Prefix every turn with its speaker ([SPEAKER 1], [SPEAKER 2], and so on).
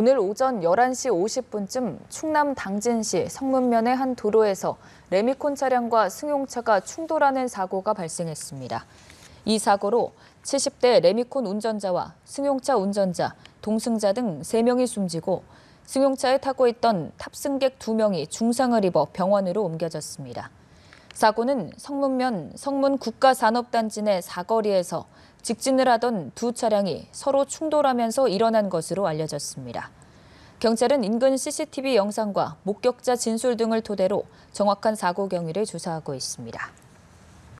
[SPEAKER 1] 오늘 오전 11시 50분쯤 충남 당진시 성문면의 한 도로에서 레미콘 차량과 승용차가 충돌하는 사고가 발생했습니다. 이 사고로 70대 레미콘 운전자와 승용차 운전자, 동승자 등 3명이 숨지고 승용차에 타고 있던 탑승객 2명이 중상을 입어 병원으로 옮겨졌습니다. 사고는 성문면 성문 국가산업단지 내 사거리에서 직진을 하던 두 차량이 서로 충돌하면서 일어난 것으로 알려졌습니다. 경찰은 인근 CCTV 영상과 목격자 진술 등을 토대로 정확한 사고 경위를 조사하고 있습니다.